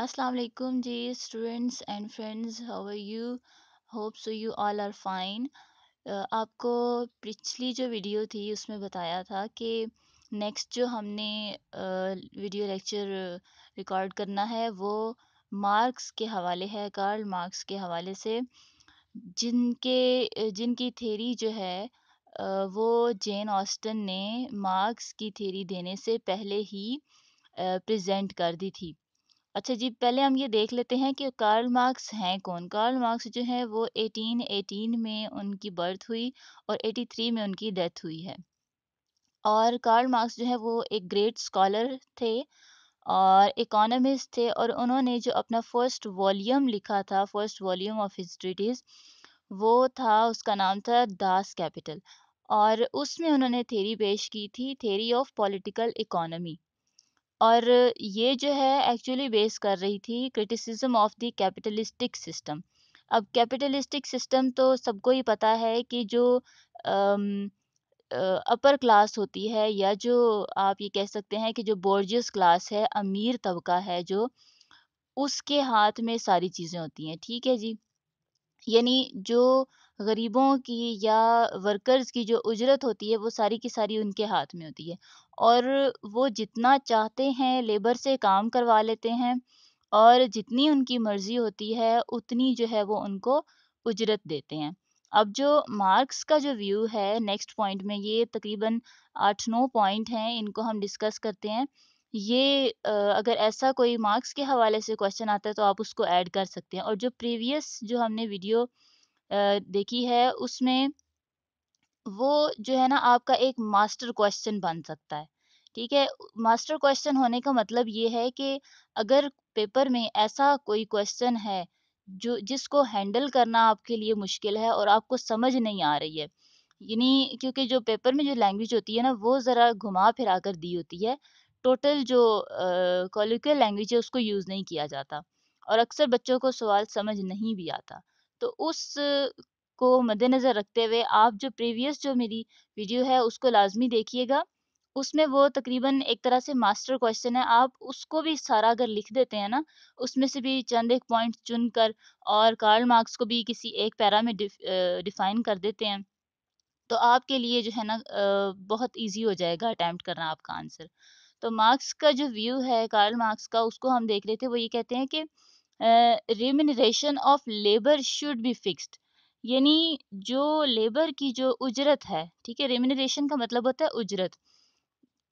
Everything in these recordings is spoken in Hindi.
अस्सलाम वालेकुम जी students and friends how are you hope so you all are fine आपको पिछली जो वीडियो थी उसमें बताया था कि नेक्स्ट जो हमने वीडियो लेक्चर रिकॉर्ड करना है वो मार्क्स के हवाले है कार्ल मार्क्स के हवाले से जिनके जिनकी थेरी जो है uh, वो जेन ऑस्टन ने मार्क्स की थेरी देने से पहले ही प्रेजेंट uh, कर दी थी अच्छा जी, पहले हम ये देख लेते हैं कि कार्ल मार्क्स हैं कौन? कार्ल मार्क्स जो है वो 1818 में उनकी बर्थ हुई और 83 में उनकी डेथ हुई है। और कार्ल मार्क्स जो है वो एक ग्रेट स्कॉलर थे और इकोनॉमिस्ट थे और उन्होंने जो अपना फर्स्ट वॉल्यूम लिखा था, फर्स्ट वॉल्यूम ऑफ हिज वो था उसका नाम था दास कैपिटल और उसमें उन्होंने थेरी पेश की थी, थेरी ऑफ पॉलिटिकल इकोनॉमी। और ये जो है एक्चुअली बेस कर रही थी criticism of the capitalistic system अब कैपिटलिस्टिक सिस्टम तो सबको ही पता है कि जो अपर क्लास होती है या जो आप ये कह सकते हैं कि जो बोर्जियस क्लास है अमीर तबका है जो उसके हाथ में सारी चीज़ें होती हैं ठीक है जी यानी जो गरीबों की या वर्कर्स की जो उजरत होती है वो सारी की सारी उनके हाथ में होती है और वो जितना चाहते हैं लेबर से काम करवा लेते हैं और जितनी उनकी मर्ज़ी होती है उतनी जो है वो उनको उजरत देते हैं अब जो मार्क्स का जो व्यू है नेक्स्ट पॉइंट में ये तकरीबन आठ नौ पॉइंट हैं इनको हम डिस्कस करते हैं ये अगर ऐसा कोई मार्क्स के हवाले से क्वेश्चन आता है तो आप उसको ऐड कर सकते हैं और जो प्रीवियस जो हमने वीडियो देखी है उसमें वो जो है ना आपका एक मास्टर क्वेश्चन बन सकता है, ठीक है? मास्टर क्वेश्चन होने का मतलब ये है कि अगर पेपर में ऐसा कोई क्वेश्चन है, जो जिसको हैंडल करना आपके लिए मुश्किल है और आपको समझ नहीं आ रही है। यानी क्योंकि जो पेपर में जो लैंग्वेज होती है ना, वो ज़रा घुमा-फिरा कर दी होती है। टोटल जो अ, लैंग्वेज है उसको यूज़ नहीं किया जाता और अक्सर बच्चों को सवाल समझ नहीं भी आता। तो उस को मद्देनज़र रखते हुए आप जो प्रीवियस जो मेरी वीडियो है उसको लाजमी देखिएगा उसमें वो तकरीबन एक तरह से मास्टर क्वेश्चन है आप उसको भी सारा अगर लिख देते हैं ना उसमें से भी चंद एक पॉइंट चुन कर और कार्ल मार्क्स को भी किसी एक पैरा में डिफाइन कर देते हैं तो आपके लिए जो है ना बहुत इजी हो जाएगा अटैम्प्ट करना आपका आंसर तो मार्क्स का जो व्यू है कार्ल मार्क्स का उसको हम देख रहे थे वो ये कहते हैं कि remuneration of labour should be fixed यानी जो लेबर की जो उजरत है ठीक है रेमिनरेशन का मतलब होता है उजरत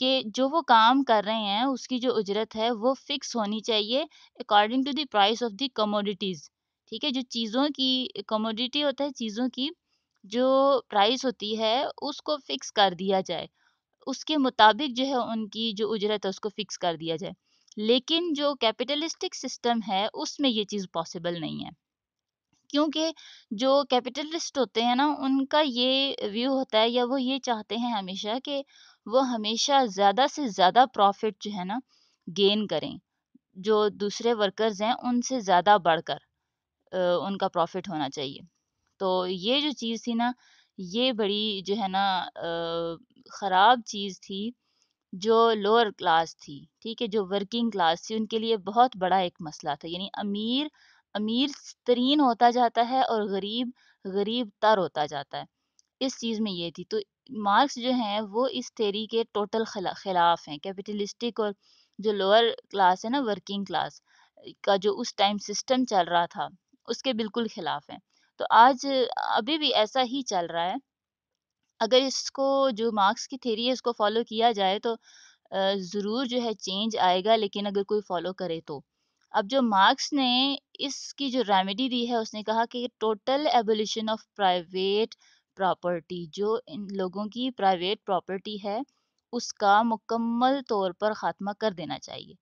कि जो वो काम कर रहे हैं उसकी जो उजरत है वो फिक्स होनी चाहिए according to the price of the commodities ठीक है जो चीज़ों की कमोडिटी होता है चीज़ों की जो प्राइस होती है उसको फिक्स कर दिया जाए उसके मुताबिक जो है उनकी जो उजरत है उसको फिक्स कर दिया जाए लेकिन जो कैपिटलिस्टिक सिस्टम है उसमें ये चीज़ पॉसिबल नहीं है क्योंकि जो कैपिटलिस्ट होते हैं ना उनका ये व्यू होता है या वो ये चाहते हैं हमेशा कि वो हमेशा ज़्यादा से ज़्यादा प्रॉफिट जो है ना गेन करें जो दूसरे वर्कर्स हैं उनसे ज़्यादा बढ़कर उनका प्रॉफिट होना चाहिए तो ये जो चीज़ थी ना ये बड़ी जो है ना ख़राब चीज़ थी जो लोअर क्लास थी ठीक है जो वर्किंग क्लास थी उनके लिए बहुत बड़ा एक मसला था यानी अमीर अमीर तरीन होता जाता है और गरीब गरीब तर होता जाता है इस चीज़ में ये थी तो मार्क्स जो हैं वो इस थेरी के टोटल खिलाफ हैं कैपिटलिस्टिक और जो लोअर क्लास है ना वर्किंग क्लास का जो उस टाइम सिस्टम चल रहा था उसके बिल्कुल ख़िलाफ़ हैं तो आज अभी भी ऐसा ही चल रहा है अगर इसको जो मार्क्स की थेरी है उसको फॉलो किया जाए तो ज़रूर जो है चेंज आएगा लेकिन अगर कोई फॉलो करे तो अब जो मार्क्स ने इसकी जो रेमेडी दी है उसने कहा कि total abolition of private property जो इन लोगों की प्राइवेट प्रॉपर्टी है उसका मुकम्मल तौर पर ख़ात्मा कर देना चाहिए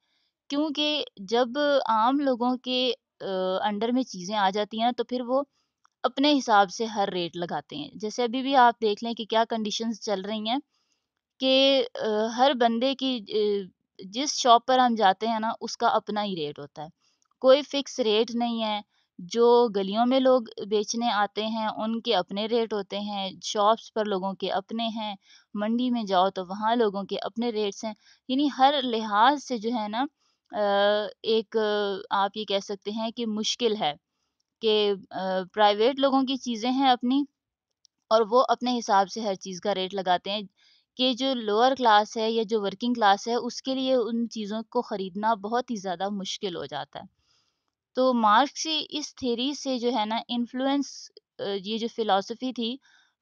क्योंकि जब आम लोगों के अंडर में चीज़ें आ जाती हैं तो फिर वो अपने हिसाब से हर रेट लगाते हैं जैसे अभी भी आप देख लें कि क्या कंडीशंस चल रही हैं कि हर बंदे की जिस शॉप पर हम जाते हैं ना उसका अपना ही रेट होता है कोई फिक्स रेट नहीं है जो गलियों में लोग बेचने आते हैं उनके अपने रेट होते हैं शॉप्स पर लोगों के अपने हैं मंडी में जाओ तो वहाँ लोगों के अपने रेट्स हैं यानी हर लिहाज से जो है ना एक आप ये कह सकते हैं कि मुश्किल है कि प्राइवेट लोगों की चीज़ें हैं अपनी और वो अपने हिसाब से हर चीज़ का रेट लगाते हैं कि जो लोअर क्लास है या जो वर्किंग क्लास है उसके लिए उन चीज़ों को ख़रीदना बहुत ही ज़्यादा मुश्किल हो जाता है तो मार्क्स इस थेरी से जो है ना इन्फ्लुएंस ये जो फिलॉसफी थी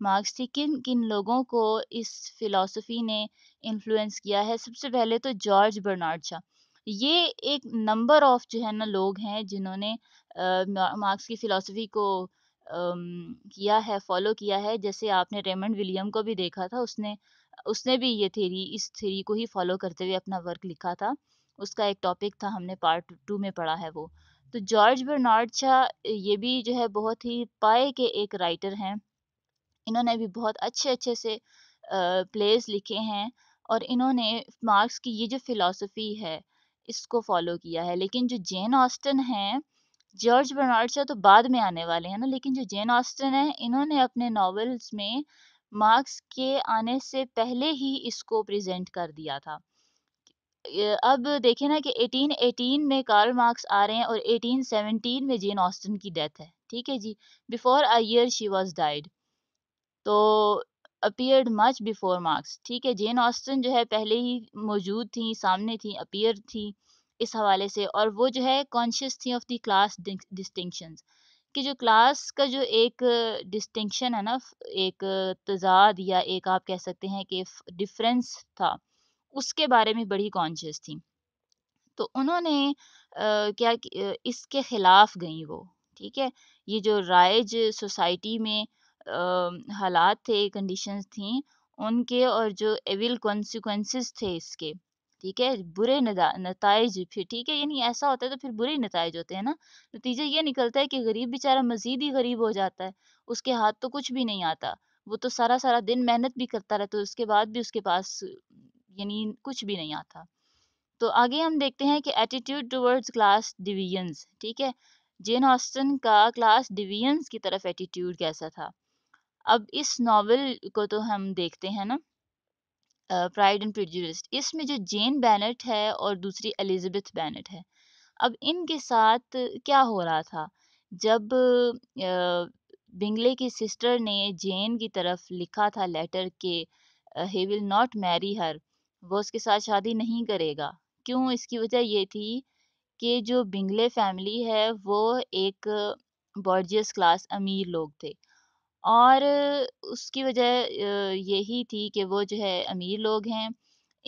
मार्क्स की किन किन लोगों को इस फिलॉसफी ने इन्फ्लुएंस किया है सबसे पहले तो जॉर्ज बर्नार्ड शाह ये एक नंबर ऑफ जो है ना लोग हैं जिन्होंने मार्क्स की फिलॉसफी को किया है फॉलो किया है जैसे आपने रेमंड विलियम को भी देखा था उसने उसने भी ये थेरी इस थेरी को ही फॉलो करते हुए अपना वर्क लिखा था उसका एक टॉपिक था हमने पार्ट टू में पढ़ा है वो तो जॉर्ज बर्नार्ड शाह ये भी जो है बहुत ही पाए के एक राइटर हैं इन्होंने भी बहुत अच्छे अच्छे से प्लेस लिखे हैं और इन्होंने मार्क्स की ये जो फ़िलासफ़ी है इसको फॉलो किया है लेकिन जो जेन ऑस्टन हैं जॉर्ज बर्नार्ड शाह तो बाद में आने वाले हैं ना लेकिन जो जेन ऑस्टन है इन्होंने अपने नॉवेल्स में मार्क्स के आने से पहले ही इसको प्रेजेंट कर दिया था अब देखें ना कि 1818 में कार्ल मार्क्स आ रहे हैं और 1817 में जेन ऑस्टन की डेथ है ठीक है जी before a year she was died तो अपीयर्ड मच बिफोर मार्क्स ठीक है जेन ऑस्टन जो है पहले ही मौजूद थी सामने थी अपीयर थी इस हवाले से और वो जो है कॉन्शियस थी ऑफ द क्लास डिस्टिंक्शंस कि जो क्लास का जो एक डिस्टिंक्शन है ना एक तजाद या एक आप कह सकते हैं कि डिफरेंस था उसके बारे में बड़ी कॉन्शियस थी तो उन्होंने क्या इसके ख़िलाफ़ गई वो ठीक है ये जो राइज सोसाइटी में हालात थे कंडीशंस थी उनके और जो एविल कॉन्सिक्वेंसेस थे इसके ठीक है बुरे नतज फिर ठीक है यानी ऐसा होता है तो फिर बुरे नतज होते हैं ना नतीजा ये निकलता है कि गरीब बेचारा मजीद ही गरीब हो जाता है उसके हाथ तो कुछ भी नहीं आता वो तो सारा सारा दिन मेहनत भी करता रहता है तो उसके बाद भी उसके पास यानी कुछ भी नहीं आता तो आगे हम देखते हैं कि एटीट्यूड टूवर्ड्स क्लास डिवीजन्स ठीक है जेन ऑस्टन का क्लास डिवीजन्स की तरफ एटीट्यूड कैसा था अब इस नावल को तो हम देखते हैं ना प्राइड एंड प्रिजुलिस्ट इसमें जो जेन बैनट है और दूसरी एलिजाबेथ बैनट है अब इनके साथ क्या हो रहा था जब बिंगले की सिस्टर ने जेन की तरफ लिखा था लेटर के he will not marry her वो उसके साथ शादी नहीं करेगा क्यों इसकी वजह ये थी कि जो बिंगले फैमिली है वो एक बॉर्जियस क्लास अमीर लोग थे और उसकी वजह यही थी कि वो जो है अमीर लोग हैं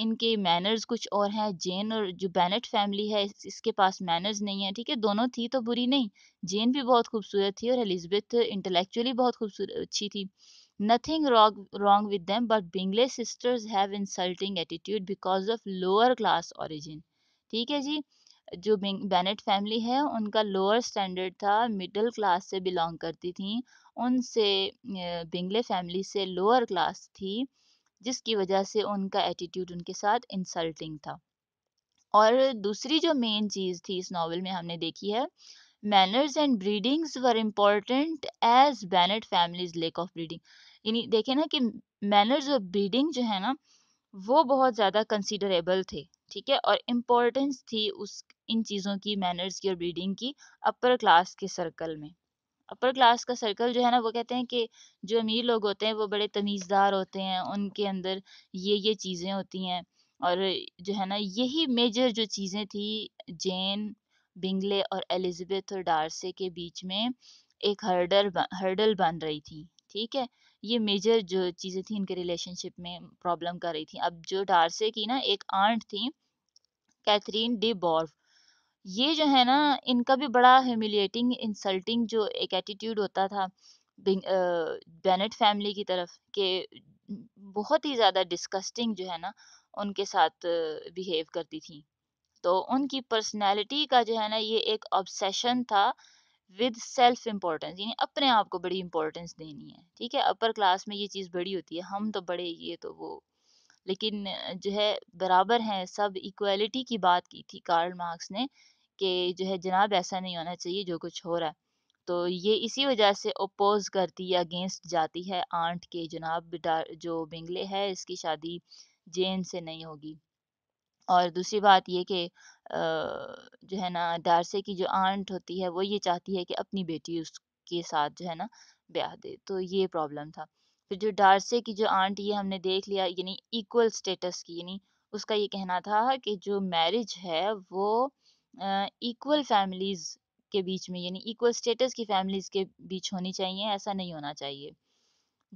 इनके मैनर्स कुछ और हैं जेन और जो बैनट फैमिली है इसके पास मैनर्स नहीं है ठीक है दोनों थी तो बुरी नहीं जेन भी बहुत खूबसूरत थी और एलिजबेथ इंटेलेक्चुअली बहुत खूबसूरत अच्छी थी nothing wrong, wrong with them but Bingley sisters have insulting attitude because of lower class origin ठीक है जी जो बेनेट फैमिली है उनका लोअर स्टैंडर्ड था मिडिल क्लास से बिलोंग करती थी उनसे बिंगले फैमिली से लोअर क्लास थी जिसकी वजह से उनका एटीट्यूड उनके साथ इंसल्टिंग था और दूसरी जो मेन चीज़ थी इस नावल में हमने देखी है manners and breedings were important as Bennett family's lack of breeding. यानी देखे ना कि मैनर्स और ब्रीडिंग जो है ना वो बहुत ज़्यादा कंसिडरेबल थे ठीक है और इम्पोर्टेंस थी उस इन चीज़ों की मैनर्स की और ब्रीडिंग की अपर क्लास के सर्कल में अपर क्लास का सर्कल जो है ना वो कहते हैं कि जो अमीर लोग होते हैं वो बड़े तमीज़दार होते हैं उनके अंदर ये ये चीज़ें होती हैं और जो है ना यही मेजर जो चीज़ें थी जेन बिंगले और एलिजबेथ और डारसे के बीच में एक हर्डल हर्डल बन रही थी ठीक है ये मेजर जो चीज़ें थी इनके रिलेशनशिप में प्रॉब्लम कर रही थी अब जो डार्से की ना एक आंट थी कैथरीन डी बॉर्फ ये जो है ना इनका भी बड़ा ह्यूमिलिएटिंग इंसल्टिंग जो एक एटीट्यूड होता था बेनेट फैमिली की तरफ के बहुत ही ज़्यादा डिस्कस्टिंग जो है ना उनके साथ बिहेव करती थी तो उनकी पर्सनैलिटी का जो है ना ये एक ऑब्सेशन था विद सेल्फ इम्पोर्टेंस यानी अपने आप को बड़ी इम्पोर्टेंस देनी है ठीक है अपर क्लास में ये चीज़ बड़ी होती है हम तो बड़े ये तो वो लेकिन जो है बराबर हैं सब इक्वलिटी की बात की थी कार्ल मार्क्स ने कि जो है जनाब ऐसा नहीं होना चाहिए जो कुछ हो रहा है तो ये इसी वजह से अपोज करती है अगेंस्ट जाती है आंट के जनाब जो बिंगले है इसकी शादी जेन से नहीं होगी और दूसरी बात ये कि जो है ना डारसे की जो आंट होती है वो ये चाहती है कि अपनी बेटी उसके साथ जो है ना ब्याह दे तो ये प्रॉब्लम था फिर जो डारसे की जो आंट ये हमने देख लिया यानी इक्वल स्टेटस की यानी उसका ये कहना था कि जो मैरिज है वो इक्वल फैमिलीज़ के बीच में यानी इक्वल स्टेटस की फैमिलीज़ के बीच होनी चाहिए ऐसा नहीं होना चाहिए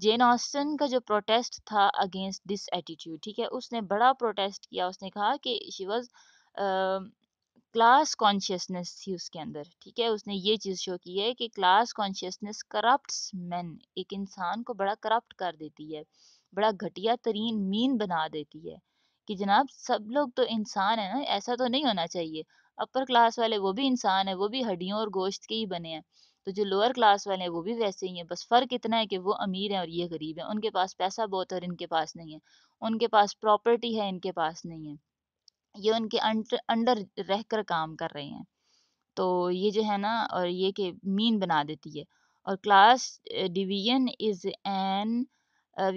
जेन ऑस्टन का जो प्रोटेस्ट था अगेंस्ट दिस एटीट्यूड ठीक है उसने बड़ा प्रोटेस्ट किया उसने कहा कि शी वॉज क्लास कॉन्शियसनेस थी उसके अंदर ठीक है उसने ये चीज़ शो की है कि क्लास कॉन्शियसनेस करप्ट मैन एक इंसान को बड़ा करप्ट कर देती है बड़ा घटिया तरीन मीन बना देती है कि जनाब सब लोग तो इंसान है ना ऐसा तो नहीं होना चाहिए अपर क्लास वाले वो भी इंसान है वो भी हड्डियों और गोश्त के ही बने हैं तो जो लोअर क्लास वाले हैं वो भी वैसे ही हैं बस फ़र्क इतना है कि वो अमीर हैं और ये गरीब हैं उनके पास पैसा बहुत है और इनके पास नहीं है उनके पास प्रॉपर्टी है इनके पास नहीं है ये उनके अंडर रह कर काम कर रहे हैं तो ये जो है ना और ये कि मीन बना देती है और class division is an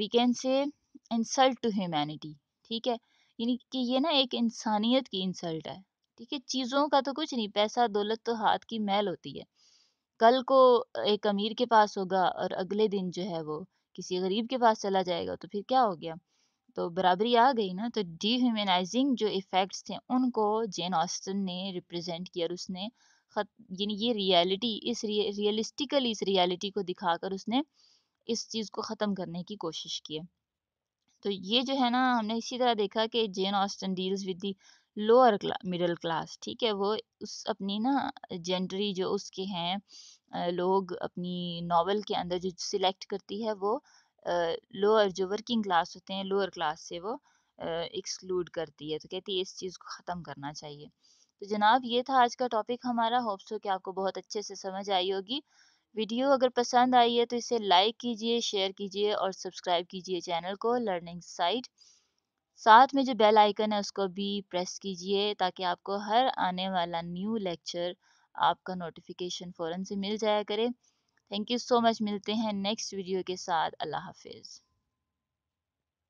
we can say insult to humanity ठीक है यानी कि ये ना एक इंसानियत की इंसल्ट है ठीक है चीज़ों का तो कुछ नहीं पैसा दौलत तो हाथ की मैल होती है कल को एक अमीर के पास होगा और अगले दिन जो है वो किसी गरीब के पास चला जाएगा तो फिर क्या हो गया तो बराबरी आ गई ना तो डिह्यूमनाइजिंग जो इफ़ेक्ट्स थे उनको जेन ऑस्टन ने रिप्रेजेंट किया और उसने खत यानी ये रियलिटी इस रियलिस्टिकली इस रियलिटी को दिखाकर उसने इस चीज़ को ख़त्म करने की कोशिश की है तो ये जो है ना हमने इसी तरह देखा कि Jane Austen deals with the lower cla middle class ठीक है वो उस अपनी ना जेंट्री जो उसके हैं लोग अपनी नावल के अंदर जो सिलेक्ट करती है वो लोअर जो वर्किंग क्लास होते हैं लोअर क्लास से वो एक्सक्लूड करती है तो कहती है इस चीज़ को ख़त्म करना चाहिए तो जनाब ये था आज का टॉपिक हमारा होप्स हो कि आपको बहुत अच्छे से समझ आई होगी वीडियो अगर पसंद आई है तो इसे लाइक कीजिए शेयर कीजिए और सब्सक्राइब कीजिए चैनल को लर्निंग साइट साथ में जो बेल आइकन है उसको भी प्रेस कीजिए ताकि आपको हर आने वाला न्यू लेक्चर आपका नोटिफिकेशन फ़ौरन से मिल जाया करे थैंक यू सो मच मिलते हैं नेक्स्ट वीडियो के साथ अल्लाह हाफिज़